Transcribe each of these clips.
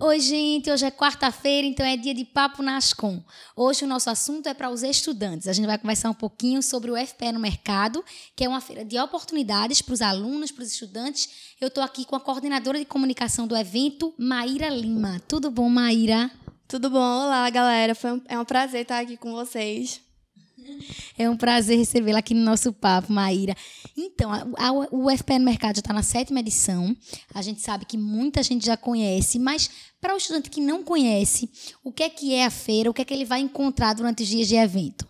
Oi, gente, hoje é quarta-feira, então é dia de Papo Nascom. Hoje o nosso assunto é para os estudantes. A gente vai conversar um pouquinho sobre o FPE no mercado, que é uma feira de oportunidades para os alunos, para os estudantes. Eu estou aqui com a coordenadora de comunicação do evento, Maíra Lima. Tudo bom, Maíra? Tudo bom? Olá, galera. Foi um, é um prazer estar aqui com vocês. É um prazer recebê-la aqui no nosso papo, Maíra. Então, a, a, o FPE no Mercado já está na sétima edição. A gente sabe que muita gente já conhece, mas para o estudante que não conhece, o que é que é a feira, o que é que ele vai encontrar durante os dias de evento?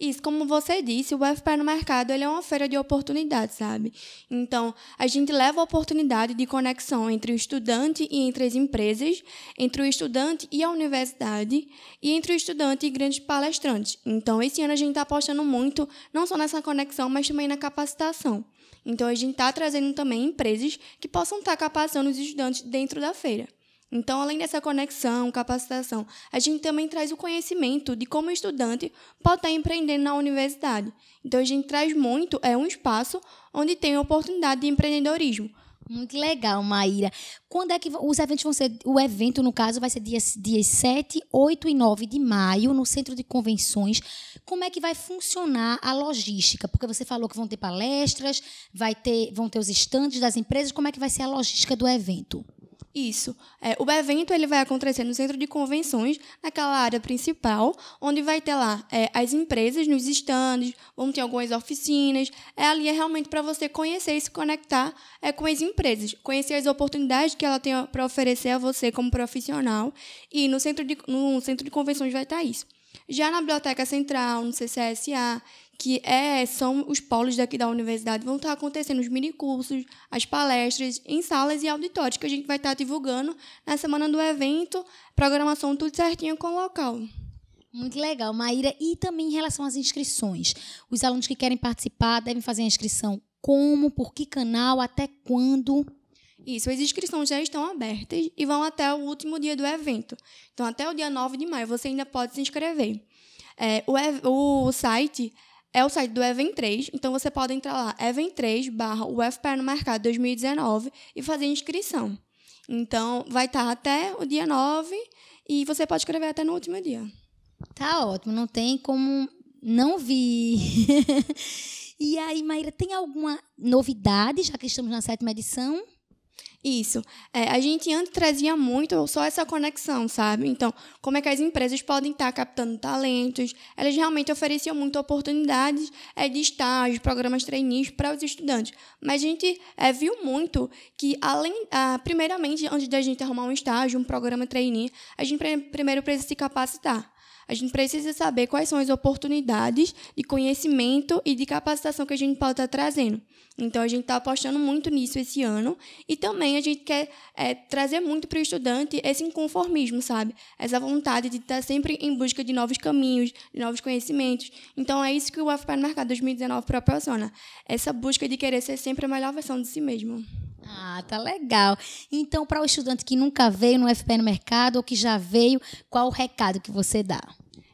Isso, como você disse, o FPE no mercado ele é uma feira de oportunidades, sabe? Então, a gente leva a oportunidade de conexão entre o estudante e entre as empresas, entre o estudante e a universidade, e entre o estudante e grandes palestrantes. Então, esse ano a gente está apostando muito, não só nessa conexão, mas também na capacitação. Então, a gente está trazendo também empresas que possam estar tá capacitando os estudantes dentro da feira. Então, além dessa conexão, capacitação, a gente também traz o conhecimento de como o estudante pode estar empreendendo na universidade. Então, a gente traz muito, é um espaço onde tem oportunidade de empreendedorismo. Muito legal, Maíra. Quando é que os eventos vão ser. O evento, no caso, vai ser dias, dias 7, 8 e 9 de maio, no Centro de Convenções. Como é que vai funcionar a logística? Porque você falou que vão ter palestras, vai ter, vão ter os estandes das empresas. Como é que vai ser a logística do evento? Isso. É, o evento ele vai acontecer no centro de convenções, naquela área principal, onde vai ter lá é, as empresas nos stands, vão ter algumas oficinas. É, ali é realmente para você conhecer e se conectar é, com as empresas, conhecer as oportunidades que ela tem para oferecer a você como profissional. E no centro de, no centro de convenções vai estar tá isso. Já na Biblioteca Central, no CCSA, que é, são os polos daqui da universidade, vão estar acontecendo os minicursos, as palestras em salas e auditórios que a gente vai estar divulgando na semana do evento, programação tudo certinho com o local. Muito legal, Maíra. E também em relação às inscrições. Os alunos que querem participar devem fazer a inscrição como, por que canal, até quando? Isso, as inscrições já estão abertas e vão até o último dia do evento. Então, até o dia 9 de maio, você ainda pode se inscrever. É, o, o site é o site do Event 3, então você pode entrar lá, Event 3 barra UFPE no mercado 2019 e fazer inscrição. Então, vai estar tá até o dia 9 e você pode escrever até no último dia. Tá ótimo, não tem como não vir. e aí, Maíra, tem alguma novidade, já que estamos na sétima edição? Isso. É, a gente antes trazia muito só essa conexão, sabe? Então, como é que as empresas podem estar captando talentos? Elas realmente ofereciam muitas oportunidades é, de estágio, programas trainees para os estudantes. Mas a gente é, viu muito que, além, ah, primeiramente, antes da gente arrumar um estágio, um programa trainee, a gente primeiro precisa se capacitar. A gente precisa saber quais são as oportunidades de conhecimento e de capacitação que a gente pode estar trazendo. Então, a gente está apostando muito nisso esse ano. E também a gente quer é, trazer muito para o estudante esse inconformismo, sabe? Essa vontade de estar sempre em busca de novos caminhos, de novos conhecimentos. Então, é isso que o UFPA no Mercado 2019 proporciona. Essa busca de querer ser sempre a melhor versão de si mesmo. Ah, tá legal. Então, para o estudante que nunca veio no FPE no mercado ou que já veio, qual o recado que você dá?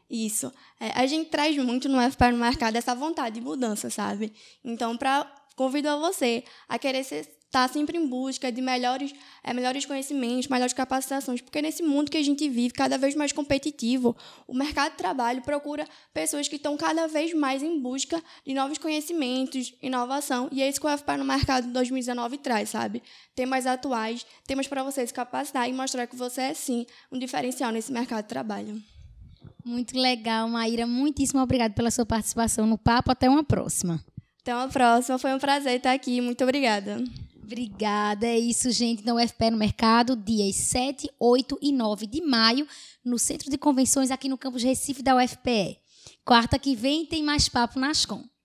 Isso. É, a gente traz muito no FPE no mercado essa vontade de mudança, sabe? Então, para convido a você a querer ser está sempre em busca de melhores, é, melhores conhecimentos, melhores capacitações, porque nesse mundo que a gente vive, cada vez mais competitivo, o mercado de trabalho procura pessoas que estão cada vez mais em busca de novos conhecimentos, inovação, e é isso que o UFPA no mercado de 2019 traz, sabe? Temas atuais, temas para você se capacitar e mostrar que você é, sim, um diferencial nesse mercado de trabalho. Muito legal, Maíra. Muitíssimo obrigada pela sua participação no papo. Até uma próxima. Até uma próxima. Foi um prazer estar aqui. Muito obrigada. Obrigada. É isso, gente. Não FPE no Mercado, dias 7, 8 e 9 de maio, no Centro de Convenções aqui no campus Recife da UFPE. Quarta que vem tem mais papo nas contas.